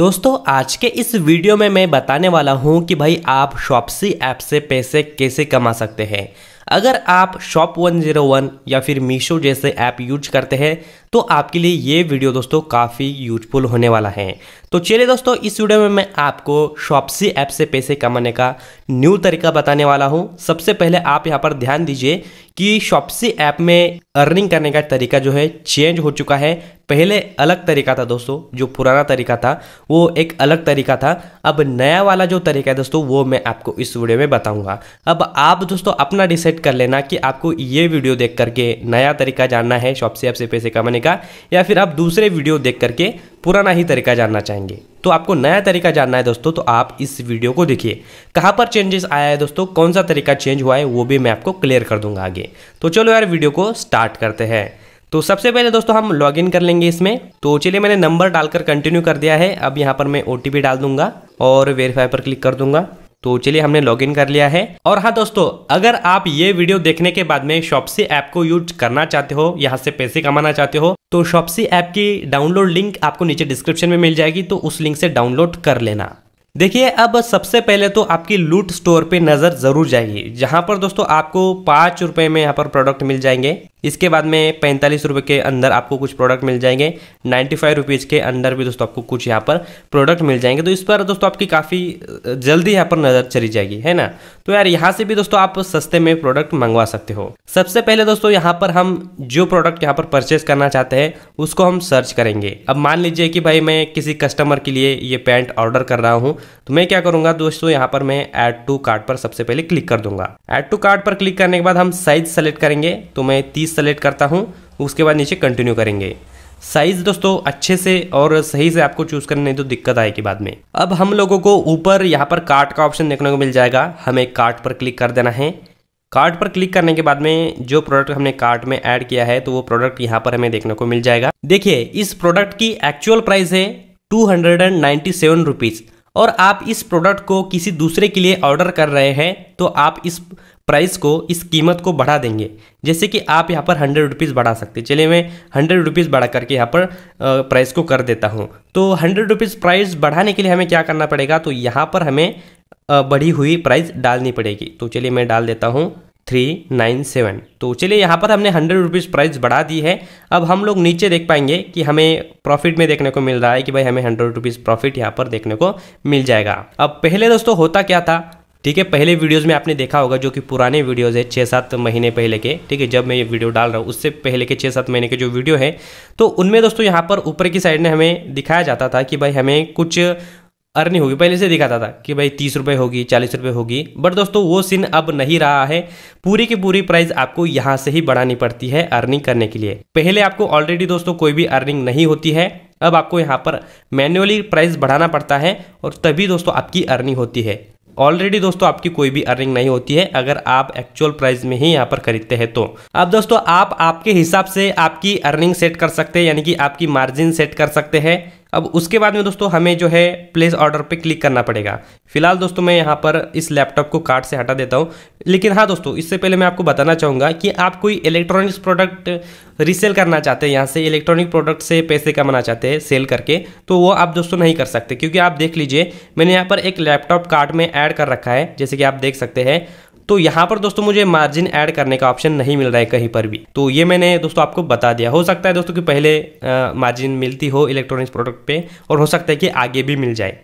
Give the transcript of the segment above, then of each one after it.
दोस्तों आज के इस वीडियो में मैं बताने वाला हूँ कि भाई आप शॉपसी ऐप से पैसे कैसे कमा सकते हैं अगर आप शॉप 101 या फिर मीशो जैसे ऐप यूज करते हैं तो आपके लिए ये वीडियो दोस्तों काफ़ी यूजफुल होने वाला है तो चलिए दोस्तों इस वीडियो में मैं आपको शॉपसी ऐप से पैसे कमाने का न्यू तरीका बताने वाला हूँ सबसे पहले आप यहाँ पर ध्यान दीजिए कि शॉपसी ऐप में अर्निंग करने का तरीका जो है चेंज हो चुका है पहले अलग तरीका था दोस्तों जो पुराना तरीका था वो एक अलग तरीका था अब नया वाला जो तरीका है दोस्तों वो मैं आपको इस वीडियो में बताऊंगा अब आप दोस्तों अपना डिसाइड कर लेना कि आपको ये वीडियो देख करके नया तरीका जानना है शॉपसी ऐप से पैसे कमाने बनाने का या फिर आप दूसरे वीडियो देख करके पुराना ही तरीका जानना चाहेंगे तो आपको नया तरीका जानना है दोस्तों तो आप इस वीडियो को देखिए कहाँ पर चेंजेस आया है दोस्तों कौन सा तरीका चेंज हुआ है वो भी मैं आपको क्लियर कर दूंगा आगे तो चलो यार वीडियो को स्टार्ट करते हैं तो सबसे पहले दोस्तों हम लॉगिन कर लेंगे इसमें तो चलिए मैंने नंबर डालकर कंटिन्यू कर दिया है अब यहाँ पर मैं ओ डाल दूंगा और वेरीफाई पर क्लिक कर दूंगा तो चलिए हमने लॉगिन कर लिया है और हाँ दोस्तों अगर आप ये वीडियो देखने के बाद में शॉपसी ऐप को यूज करना चाहते हो यहाँ से पैसे कमाना चाहते हो तो शॉपसी ऐप की डाउनलोड लिंक आपको नीचे डिस्क्रिप्शन में मिल जाएगी तो उस लिंक से डाउनलोड कर लेना देखिए अब सबसे पहले तो आपकी लूट स्टोर पे नज़र ज़रूर जाइए जहाँ पर दोस्तों आपको पाँच रुपये में यहाँ पर प्रोडक्ट मिल जाएंगे इसके बाद में पैंतालीस रुपये के अंदर आपको कुछ प्रोडक्ट मिल जाएंगे नाइन्टी फाइव रुपीज़ के अंदर भी दोस्तों आपको कुछ यहाँ पर प्रोडक्ट मिल जाएंगे तो इस पर दोस्तों आपकी काफ़ी जल्दी यहाँ पर नज़र चली जाएगी है ना तो यार यहाँ से भी दोस्तों आप सस्ते में प्रोडक्ट मंगवा सकते हो सबसे पहले दोस्तों यहाँ पर हम जो प्रोडक्ट यहाँ पर परचेज करना चाहते हैं उसको हम सर्च करेंगे अब मान लीजिए कि भाई मैं किसी कस्टमर के लिए ये पैंट ऑर्डर कर रहा हूँ तो मैं क्या करूंगा दोस्तों यहाँ पर मैं ऐड टू कार्ड पर सबसे पहले क्लिक कर दूंगा ऐड टू कार्ड पर क्लिक करने के बाद हम साइज सेलेक्ट करेंगे तो मैं तीस सेलेक्ट करता हूँ उसके बाद नीचे कंटिन्यू करेंगे साइज़ दोस्तों अच्छे से और सही से आपको चूज़ करने तो दिक्कत आएगी बाद में अब हम लोगों को ऊपर यहाँ पर कार्ड का ऑप्शन देखने को मिल जाएगा हमें कार्ड पर क्लिक कर देना है कार्ड पर क्लिक करने के बाद में जो प्रोडक्ट हमने कार्ड में ऐड किया है तो वो प्रोडक्ट यहाँ पर हमें देखने को मिल जाएगा देखिए इस प्रोडक्ट की एक्चुअल प्राइस है टू हंड्रेड और आप इस प्रोडक्ट को किसी दूसरे के लिए ऑर्डर कर रहे हैं तो आप इस प्राइस को इस कीमत को बढ़ा देंगे जैसे कि आप यहाँ पर हंड्रेड रुपीज़ बढ़ा सकते चलिए मैं हंड्रेड रुपीज़ बढ़ा करके यहाँ पर प्राइस को कर देता हूँ तो हंड्रेड रुपीज़ प्राइस बढ़ाने के लिए हमें क्या करना पड़ेगा तो यहाँ पर हमें बढ़ी हुई प्राइस डालनी पड़ेगी तो चलिए मैं डाल देता हूँ थ्री नाइन सेवन तो चलिए यहाँ पर हमने हंड्रेड रुपीज़ प्राइस बढ़ा दी है अब हम लोग नीचे देख पाएंगे कि हमें प्रॉफिट में देखने को मिल रहा है कि भाई हमें हंड्रेड रुपीज़ प्रॉफिट यहाँ पर देखने को मिल जाएगा अब पहले दोस्तों होता क्या था ठीक है पहले वीडियोस में आपने देखा होगा जो कि पुराने वीडियोस है छः सात महीने पहले के ठीक है जब मैं ये वीडियो डाल रहा हूँ उससे पहले के छः सात महीने के जो वीडियो है तो उनमें दोस्तों यहाँ पर ऊपर की साइड में हमें दिखाया जाता था कि भाई हमें कुछ अर्निंग होगी पहले से दिखाता था कि भाई तीस रुपये होगी चालीस रुपये होगी बट दोस्तों वो सीन अब नहीं रहा है पूरी की पूरी प्राइस आपको यहाँ से ही बढ़ानी पड़ती है अर्निंग करने के लिए पहले आपको ऑलरेडी दोस्तों कोई भी अर्निंग नहीं होती है अब आपको यहाँ पर मैन्युअली प्राइस बढ़ाना पड़ता है और तभी दोस्तों आपकी अर्निंग होती है ऑलरेडी दोस्तों आपकी कोई भी अर्निंग नहीं होती है अगर आप एक्चुअल प्राइस में ही यहाँ पर खरीदते हैं तो अब दोस्तों आप आपके हिसाब से आपकी अर्निंग सेट कर सकते हैं यानी कि आपकी मार्जिन सेट कर सकते हैं अब उसके बाद में दोस्तों हमें जो है प्लेस ऑर्डर पे क्लिक करना पड़ेगा फिलहाल दोस्तों मैं यहाँ पर इस लैपटॉप को कार्ट से हटा देता हूँ लेकिन हाँ दोस्तों इससे पहले मैं आपको बताना चाहूँगा कि आप कोई इलेक्ट्रॉनिक्स प्रोडक्ट रीसेल करना चाहते हैं यहाँ से इलेक्ट्रॉनिक प्रोडक्ट से पैसे कमाना चाहते हैं सेल करके तो वो आप दोस्तों नहीं कर सकते क्योंकि आप देख लीजिए मैंने यहाँ पर एक लैपटॉप कार्ट में ऐड कर रखा है जैसे कि आप देख सकते हैं तो यहाँ पर दोस्तों मुझे मार्जिन ऐड करने का ऑप्शन नहीं मिल रहा है कहीं पर भी तो ये मैंने दोस्तों आपको बता दिया हो सकता है दोस्तों कि पहले मार्जिन मिलती हो इलेक्ट्रॉनिक्स प्रोडक्ट पे और हो सकता है कि आगे भी मिल जाए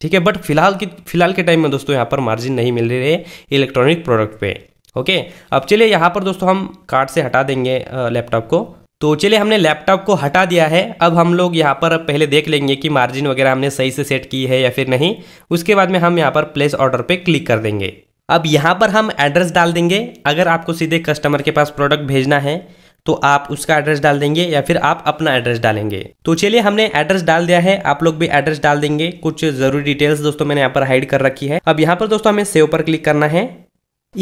ठीक है बट फिलहाल की फिलहाल के टाइम में दोस्तों यहाँ पर मार्जिन नहीं मिल रही है इलेक्ट्रॉनिक प्रोडक्ट पे ओके अब चलिए यहाँ पर दोस्तों हम कार्ड से हटा देंगे लैपटॉप को तो चलिए हमने लैपटॉप को हटा दिया है अब हम लोग यहाँ पर पहले देख लेंगे कि मार्जिन वगैरह हमने सही से सेट की है या फिर नहीं उसके बाद में हम यहाँ पर प्लेस ऑर्डर पे क्लिक कर देंगे अब यहाँ पर हम एड्रेस डाल देंगे अगर आपको सीधे कस्टमर के पास प्रोडक्ट भेजना है तो आप उसका एड्रेस डाल देंगे या फिर आप अपना एड्रेस डालेंगे तो चलिए हमने एड्रेस डाल दिया है आप लोग भी एड्रेस डाल देंगे कुछ जरूरी डिटेल्स दोस्तों मैंने यहाँ पर हाइड कर रखी है अब यहाँ पर दोस्तों हमें सेव पर क्लिक करना है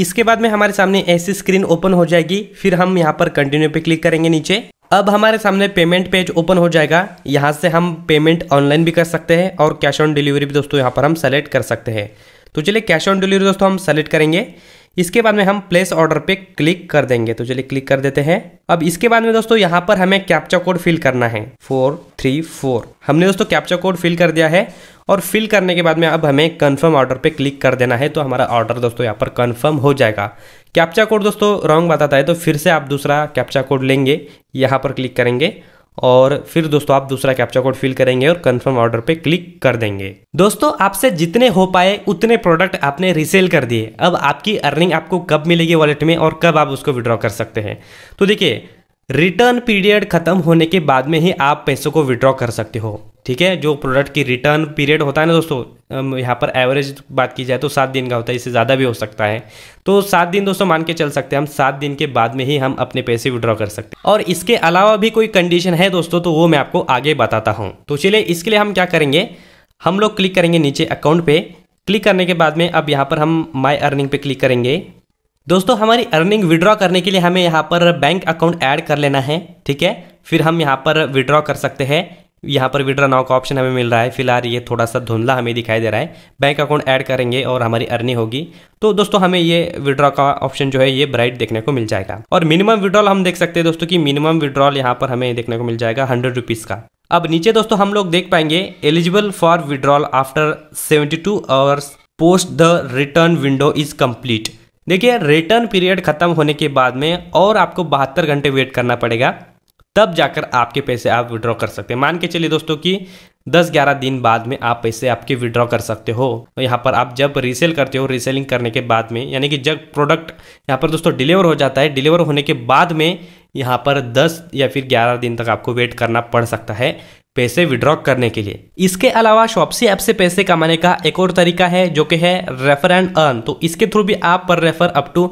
इसके बाद में हमारे सामने ऐसी स्क्रीन ओपन हो जाएगी फिर हम यहाँ पर कंटिन्यू पे क्लिक करेंगे नीचे अब हमारे सामने पेमेंट पेज ओपन हो जाएगा यहाँ से हम पेमेंट ऑनलाइन भी कर सकते हैं और कैश ऑन डिलीवरी भी दोस्तों यहाँ पर हम सेलेक्ट कर सकते हैं तो चलिए कैश ऑन डिलीवरी दोस्तों हम सेलेक्ट करेंगे इसके बाद में हम प्लेस ऑर्डर पे क्लिक कर देंगे तो चलिए क्लिक कर देते हैं अब इसके बाद में दोस्तों यहाँ पर हमें कैप्चा कोड फिल करना है फोर थ्री फोर हमने दोस्तों कैप्चा कोड फिल कर दिया है और फिल करने के बाद में अब हमें कन्फर्म ऑर्डर पे क्लिक कर देना है तो हमारा ऑर्डर दोस्तों यहाँ पर कन्फर्म हो जाएगा कैप्चा कोड दोस्तों रॉन्ग बताता है तो फिर से आप दूसरा कैप्चा कोड लेंगे यहाँ पर क्लिक करेंगे और फिर दोस्तों आप दूसरा कैप्चा कोड फिल करेंगे और कंफर्म ऑर्डर पे क्लिक कर देंगे दोस्तों आपसे जितने हो पाए उतने प्रोडक्ट आपने रिसेल कर दिए अब आपकी अर्निंग आपको कब मिलेगी वॉलेट में और कब आप उसको विड्रॉ कर सकते हैं तो देखिए रिटर्न पीरियड खत्म होने के बाद में ही आप पैसों को विड्रॉ कर सकते हो ठीक है जो प्रोडक्ट की रिटर्न पीरियड होता है ना दोस्तों यहाँ पर एवरेज बात की जाए तो सात दिन का होता है इससे ज़्यादा भी हो सकता है तो सात दिन दोस्तों मान के चल सकते हैं हम सात दिन के बाद में ही हम अपने पैसे विड्रॉ कर सकते हैं और इसके अलावा भी कोई कंडीशन है दोस्तों तो वो मैं आपको आगे बताता हूँ तो चलिए इसके लिए हम क्या करेंगे हम लोग क्लिक करेंगे नीचे अकाउंट पे क्लिक करने के बाद में अब यहाँ पर हम माई अर्निंग पे क्लिक करेंगे दोस्तों हमारी अर्निंग विड्रॉ करने के लिए हमें यहाँ पर बैंक अकाउंट ऐड कर लेना है ठीक है फिर हम यहाँ पर विड्रॉ कर सकते हैं यहाँ पर विड्रा नाव का ऑप्शन हमें मिल रहा है फिलहाल ये थोड़ा सा धुंधला हमें दिखाई दे रहा है बैंक अकाउंट ऐड करेंगे और हमारी अर्निंग होगी तो दोस्तों हमें ये विड्रॉ का ऑप्शन जो है ये ब्राइट देखने को मिल जाएगा और मिनिमम विड्रॉल हम देख सकते हैं दोस्तों की मिनिमम विड्रॉल यहाँ पर हमें देखने को मिल जाएगा हंड्रेड रुपीज़ का अब नीचे दोस्तों हम लोग देख पाएंगे eligible for withdrawal after seventy two hours post the return window is complete देखिए रिटर्न पीरियड खत्म होने के बाद में और आपको बहत्तर घंटे वेट करना पड़ेगा तब जाकर आपके पैसे आप विड्रॉ कर सकते हैं मान के चलिए दोस्तों कि 10-11 दिन बाद में आप पैसे आपके विड्रॉ कर सकते हो तो यहाँ पर आप जब रीसेल करते हो रीसेलिंग करने के बाद में यानी कि जब प्रोडक्ट यहाँ पर दोस्तों डिलीवर हो जाता है डिलीवर होने के बाद में यहाँ पर 10 या फिर 11 दिन तक आपको वेट करना पड़ सकता है पैसे विड्रॉ करने के लिए इसके अलावा शॉपसी ऐप से पैसे कमाने का एक और तरीका है जो कि है रेफर एंड अर्न तो इसके थ्रू भी आप पर refer up to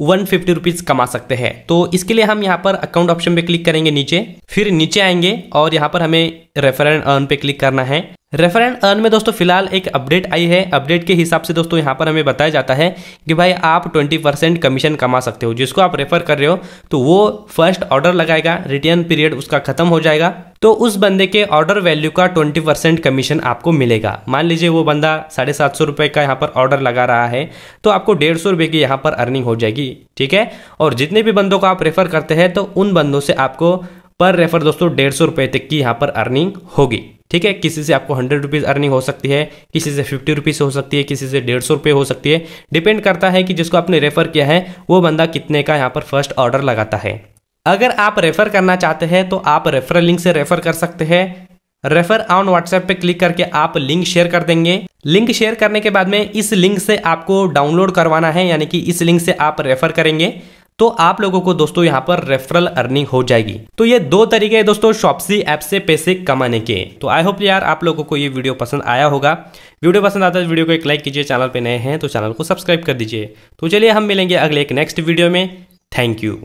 one fifty rupees कमा सकते हैं तो इसके लिए हम यहाँ पर अकाउंट ऑप्शन पे क्लिक करेंगे नीचे फिर नीचे आएंगे और यहाँ पर हमें रेफर एंड अर्न पे क्लिक करना है रेफर एंड अर्न में दोस्तों फिलहाल एक अपडेट आई है अपडेट के हिसाब से दोस्तों यहाँ पर हमें बताया जाता है कि भाई आप 20 परसेंट कमीशन कमा सकते हो जिसको आप रेफर कर रहे हो तो वो फर्स्ट ऑर्डर लगाएगा रिटर्न पीरियड उसका खत्म हो जाएगा तो उस बंदे के ऑर्डर वैल्यू का 20 परसेंट कमीशन आपको मिलेगा मान लीजिए वो बंदा साढ़े सात सौ रुपये का यहाँ पर ऑर्डर लगा रहा है तो आपको डेढ़ सौ रुपये की यहाँ पर अर्निंग हो जाएगी ठीक है और जितने भी बंदों को आप रेफर करते हैं तो उन बंदों से आपको पर रेफर दोस्तों डेढ़ सौ रुपए तक की यहाँ पर अर्निंग होगी ठीक है किसी से आपको हंड्रेड रुपीज़ अर्निंग हो सकती है किसी से फिफ्टी रुपीज़ हो सकती है किसी से डेढ़ सौ रुपये हो सकती है डिपेंड करता है कि जिसको आपने रेफ़र किया है वो बंदा कितने का यहाँ पर फर्स्ट ऑर्डर लगाता है अगर आप रेफ़र करना चाहते हैं तो आप रेफर लिंक से रेफ़र कर सकते हैं रेफर ऑन व्हाट्सएप पे क्लिक करके आप लिंक शेयर कर देंगे लिंक शेयर करने के बाद में इस लिंक से आपको डाउनलोड करवाना है यानी कि इस लिंक से आप रेफ़र करेंगे तो आप लोगों को दोस्तों यहाँ पर रेफरल अर्निंग हो जाएगी तो ये दो तरीके हैं दोस्तों शॉपसी ऐप से पैसे कमाने के तो आई होप यार आप लोगों को ये वीडियो पसंद आया होगा वीडियो पसंद आता है वीडियो तो को एक लाइक कीजिए चैनल पर नए हैं तो चैनल को सब्सक्राइब कर दीजिए तो चलिए हम मिलेंगे अगले एक नेक्स्ट वीडियो में थैंक यू